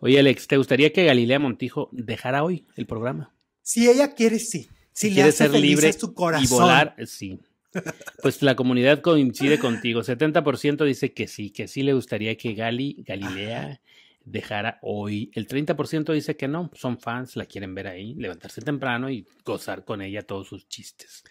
Oye, Alex, ¿te gustaría que Galilea Montijo dejara hoy el programa? Si ella quiere, sí. Si, le hace ser feliz libre su corazón. y volar, sí. Pues la comunidad coincide contigo. 70% dice que sí, que sí le gustaría que Gali, Galilea dejara hoy. El 30% dice que no, son fans, la quieren ver ahí, levantarse temprano y gozar con ella todos sus chistes.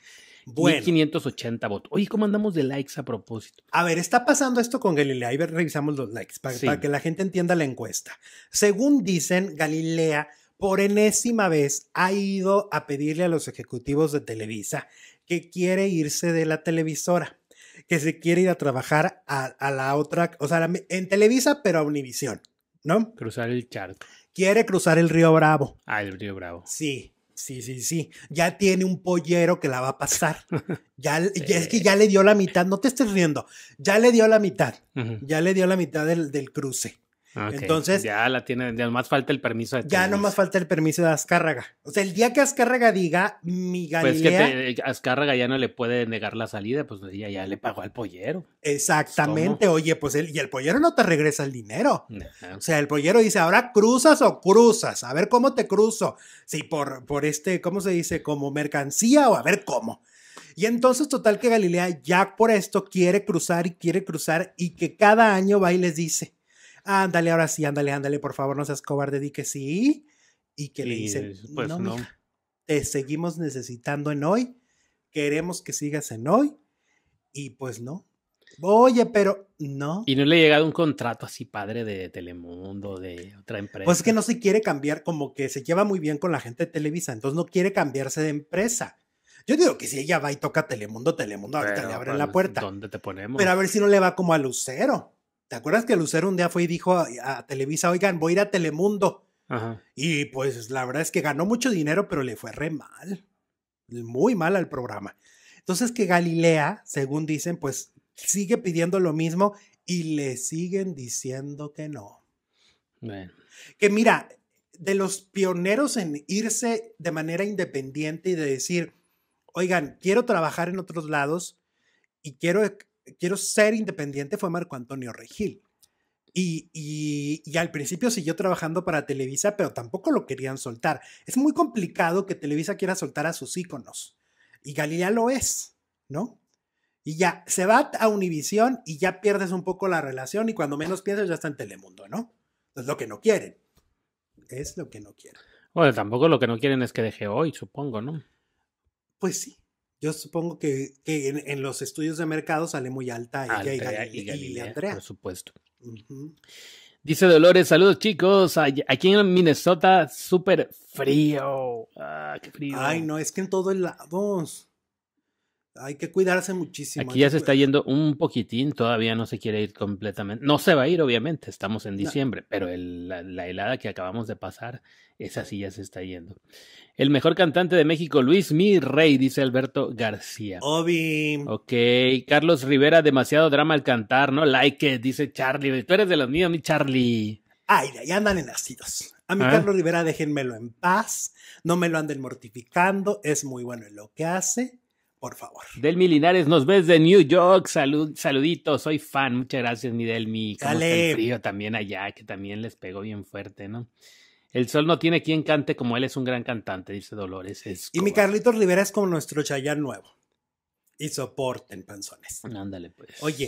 1580 votos. Oye, ¿cómo andamos de likes a propósito? A ver, está pasando esto con Galilea. Ahí revisamos los likes para, que la gente entienda la encuesta. Según dicen, Galilea por enésima vez ha ido a pedirle a los ejecutivos de Televisa que quiere irse de la televisora, que se quiere ir a trabajar a, la otra, o sea, en Televisa, pero a Univisión, ¿no? Cruzar el charco. Quiere cruzar el río Bravo. Ah, el río Bravo. Sí. Sí, sí, sí. Ya tiene un pollero que la va a pasar. Ya, es que ya le dio la mitad. No te estés riendo. Ya le dio la mitad. Ya le dio la mitad del cruce. Ah, entonces. Ya la tiene, ya más falta el permiso de Ya no más falta el permiso de Azcárraga. O sea, el día que Azcárraga diga, mi pues Galilea. Pues que eh, Azcárraga ya no le puede negar la salida, pues ya, ya le pagó al pollero. Exactamente, oye, pues el, y el pollero no te regresa el dinero. O sea, el pollero dice, ahora cruzas o cruzas, a ver cómo te cruzo. Si por, por este, ¿cómo se dice? Como mercancía o a ver cómo. Y entonces, total que Galilea ya por esto quiere cruzar y quiere cruzar y que cada año va y les dice, ándale, ahora sí, ándale, ándale, por favor, no seas cobarde, di que sí. Y que le dicen, pues, no, te seguimos necesitando en hoy, queremos que sigas en hoy. Y pues no. Oye, pero no. Y no le ha llegado un contrato así padre de Telemundo, de otra pues empresa. Pues que no se quiere cambiar, como que se lleva muy bien con la gente de Televisa, entonces no quiere cambiarse de empresa. Yo digo que si ella va y toca Telemundo, Telemundo ahorita le abren la pues, puerta. ¿Dónde te ponemos? Pero a ver si no le va como a Lucero. ¿Te acuerdas que Lucero un día fue y dijo a, Televisa, oigan, voy a ir a Telemundo? Y pues la verdad es que ganó mucho dinero, pero le fue re mal, muy mal al programa. Entonces que Galilea, según dicen, pues sigue pidiendo lo mismo y le siguen diciendo que no. Que mira, de los pioneros en irse de manera independiente y de decir, oigan, quiero trabajar en otros lados y quiero e, quiero ser independiente fue Marco Antonio Regil. Y, al principio siguió trabajando para Televisa, pero tampoco lo querían soltar. Es muy complicado que Televisa quiera soltar a sus íconos. Y Galilea lo es, ¿no? Y ya se va a Univisión y ya pierdes un poco la relación y cuando menos piensas ya está en Telemundo, ¿no? Es lo que no quieren. Es lo que no quieren. Bueno, tampoco lo que no quieren es que deje hoy, supongo, ¿no? Pues sí. Yo supongo que, en, los estudios de mercado sale muy alta y, y, Galilea, Andrea. Por supuesto. Dice Dolores, saludos chicos. Aquí en Minnesota, súper frío. Ah, qué frío. Ay, no, es que en todos lados hay que cuidarse muchísimo. Aquí ya se está yendo un poquitín, todavía no se quiere ir completamente. No se va a ir, obviamente, estamos en diciembre, pero la, helada que acabamos de pasar, esa sí ya se está yendo. El mejor cantante de México, Luis Mi Rey, dice Alberto García. Obi. Ok, Carlos Rivera, demasiado drama al cantar, ¿no? Like dice Charlie. Tú eres de los míos, mi Charlie. Ay, ya andan en asidos. A mi ah. Carlos Rivera, déjenmelo en paz, no me lo anden mortificando, es muy bueno en lo que hace por favor. Delmi Linares, nos ves de New York. Salud, saluditos, soy fan. Muchas gracias, mi Delmi. el frío también allá, que también les pegó bien fuerte, ¿no? El sol no tiene quien cante como él es un gran cantante, dice Dolores. y mi Carlitos Rivera es como nuestro Chayar nuevo. Y soporten, panzones. Ándale, pues. Oye,